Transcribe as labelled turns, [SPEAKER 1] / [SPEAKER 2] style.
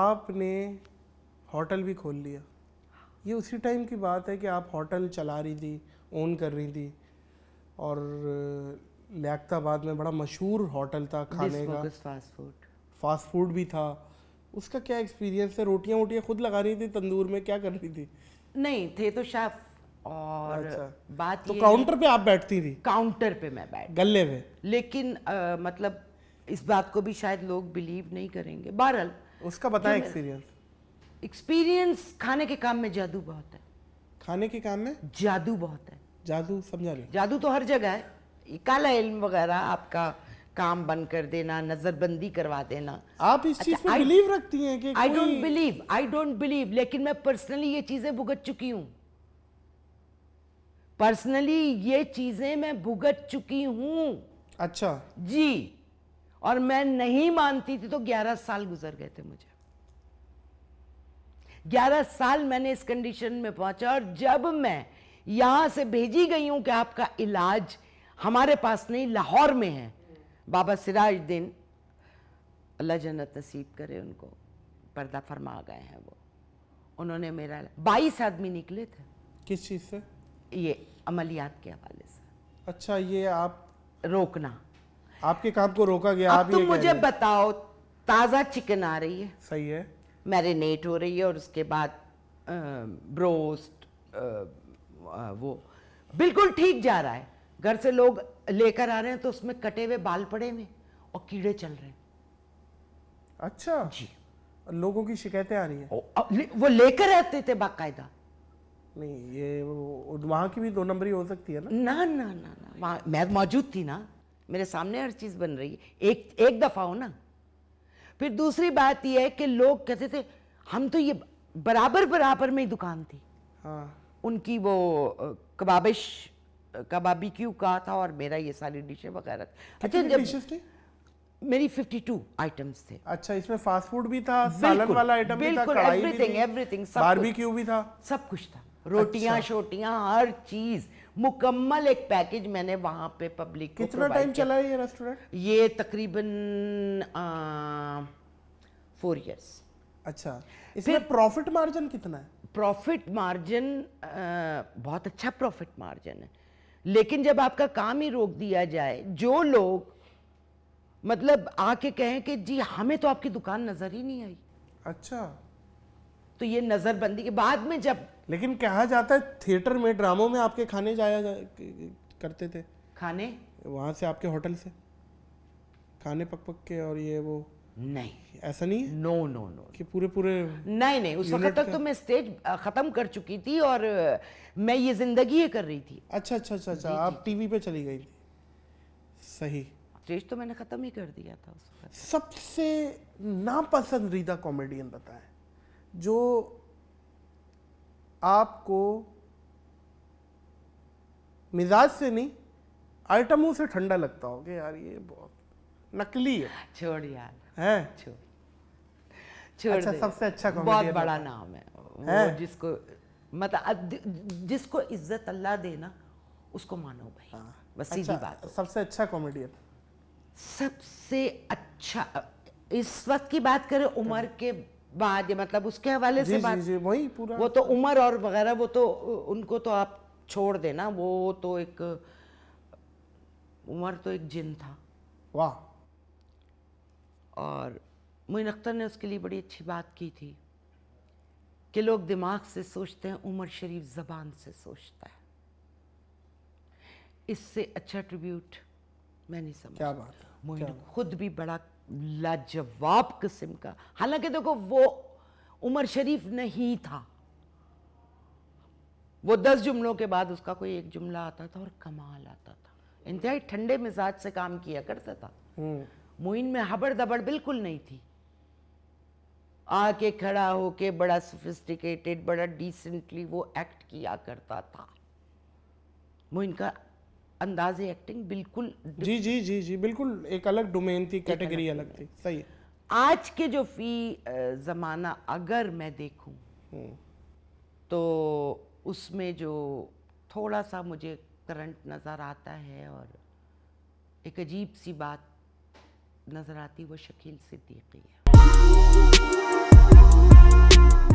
[SPEAKER 1] आपने होटल भी खोल लिया ये उसी टाइम की बात है कि आप होटल चला रही थी ओन कर रही थी और लियाताबाद में बड़ा मशहूर होटल था खाने का फास्ट फूड फास्ट फूड भी था उसका क्या एक्सपीरियंस है रोटियां वोटियाँ खुद लगा रही थी तंदूर में क्या कर रही थी नहीं थे तो शेफ और अच्छा। बात तो काउंटर पे आप बैठती थी काउंटर पे मैं बैठ गले पे
[SPEAKER 2] लेकिन आ, मतलब इस बात को भी शायद लोग बिलीव नहीं करेंगे बहरहाल उसका बताएं एक्सपीरियंस एक्सपीरियंस खाने के काम में जादू बहुत है
[SPEAKER 1] खाने के काम में जादू बहुत है जादू समझा नहीं
[SPEAKER 2] जादू तो हर जगह है काला इल्म वगैरह आपका काम बंद कर देना नजरबंदी करवा देना
[SPEAKER 1] आप इस अच्छा, चीज पे बिलीव रखती हैं कि I don't believe
[SPEAKER 2] I don't believe लेकिन मैं पर्सनली ये चीजें भुगत चुकी हूँ पर्सनली ये चीजें मैं भुगत चुकी हूँ अच्छा जी और मैं नहीं मानती थी तो 11 साल गुजर गए थे मुझे 11 साल मैंने इस कंडीशन में पहुंचा और जब मैं यहां से भेजी गई हूं कि आपका इलाज हमारे पास नहीं लाहौर में है बाबा सिराज दिन अल्लाह जन्नत नसीब करे उनको पर्दा फरमा गए हैं वो उन्होंने मेरा बाईस आदमी निकले थे किस चीज़ से ये अमलियात के
[SPEAKER 1] हवाले से अच्छा ये आप रोकना आपके काम को रोका गया आप तुम मुझे
[SPEAKER 2] बताओ ताज़ा चिकन आ रही है सही है मैरिनेट हो रही है और उसके बाद ब्रोस्ट वो बिल्कुल ठीक जा रहा है घर से लोग लेकर आ रहे हैं तो उसमें कटे हुए बाल पड़े हुए और कीड़े चल रहे हैं अच्छा जी
[SPEAKER 1] लोगों की शिकायतें आ रही है वो लेकर रहते थे बाकायदा नहीं ये वहाँ की भी दो नंबरी हो सकती है ना ना ना ना, ना मैं मौजूद थी ना मेरे
[SPEAKER 2] सामने हर चीज़ बन रही है एक एक दफ़ा हो ना फिर दूसरी बात यह है कि लोग कहते थे हम तो ये बराबर बराबर में ही दुकान थी हाँ उनकी वो कबाबिश कबाबी क्यू कहा था और मेरा ये सारी डिशे वगैरह
[SPEAKER 1] अच्छा जब डिशेस मेरी 52 आइटम्स थे अच्छा इसमें फास्ट फूड भी था सालन वाला आइटम भी था कढ़ाई भी थी एवरीथिंग सब बारबेक्यू भी था सब कुछ था रोटियां अच्छा।
[SPEAKER 2] शोटियां हर चीज़ मुकम्मल एक पैकेज मैंने वहाँ पे पब्लिक कितना टाइम चला है ये रेस्टोरेंट ये तकरीबन फोर इयर्स अच्छा इसमें प्रॉफिट मार्जिन कितना है प्रॉफिट मार्जिन बहुत अच्छा प्रॉफिट मार्जिन है लेकिन जब आपका काम ही रोक दिया जाए जो लोग मतलब आके कहें कि जी हमें तो आपकी दुकान नज़र ही नहीं आई
[SPEAKER 1] अच्छा तो ये नज़रबंदी के बाद में जब लेकिन कहा जाता है थिएटर में ड्रामों में आपके खाने जाया जा, करते थे खाने वहाँ से आपके होटल से खाने पक पक के और ये वो नहीं ऐसा नहीं है नो नो नो कि पूरे पूरे
[SPEAKER 2] नहीं नहीं उस वक्त तक तो मैं स्टेज ख़त्म कर चुकी थी और मैं
[SPEAKER 1] ये ज़िंदगी ये कर रही थी अच्छा अच्छा अच्छा अच्छा आप टीवी पे चली गई थी सही स्टेज तो मैंने ख़त्म ही कर दिया था उस वक्त सबसे नापसंदीदा कॉमेडियन बताएं जो आपको मिजाज से नहीं आइटमों से ठंडा लगता होगा यार ये बहुत नकली है छोड़ यार है छोड़ छोड़ अच्छा सबसे अच्छा बहुत बड़ा नाम है, है? वो
[SPEAKER 2] जिसको मतलब जिसको इज्जत अल्लाह दे ना उसको मानो भाई हाँ। बस अच्छा, बात सबसे अच्छा कॉमेडियन सबसे अच्छा इस वक्त की बात करें उम्र के बाद मतलब उसके हवाले से बात वही पूरा वो तो उम्र और वगैरह वो तो उनको तो आप छोड़ देना वो तो एक उमर तो एक जिन था वाह और मोइन अख्तर ने उसके लिए बड़ी अच्छी बात की थी कि लोग दिमाग से सोचते हैं उमर शरीफ ज़बान से सोचता है इससे अच्छा ट्रिब्यूट मैं नहीं समझ क्या बात मोइन खुद भी बड़ा लाजवाब किस्म का हालांकि देखो वो उमर शरीफ नहीं था वो दस जुमलों के बाद उसका कोई एक जुमला आता था और कमाल आता था इंतहाई ठंडे मिजाज से काम किया करता था मोइन हम्म। में हबड़ दबड़ बिल्कुल नहीं थी आके खड़ा होके बड़ा सोफिस्टिकेटेड बड़ा डिसेंटली वो एक्ट किया करता
[SPEAKER 1] था मोइन का अंदाज एक्टिंग बिल्कुल जी जी जी जी बिल्कुल एक अलग डोमेन थी कैटेगरी अलग, अलग थी सही है आज के जो फी
[SPEAKER 2] ज़माना अगर मैं देखूं हम्म। तो उसमें जो थोड़ा सा मुझे करंट नज़र आता है और एक अजीब सी बात नज़र आती वो शकील सिद्दीकी है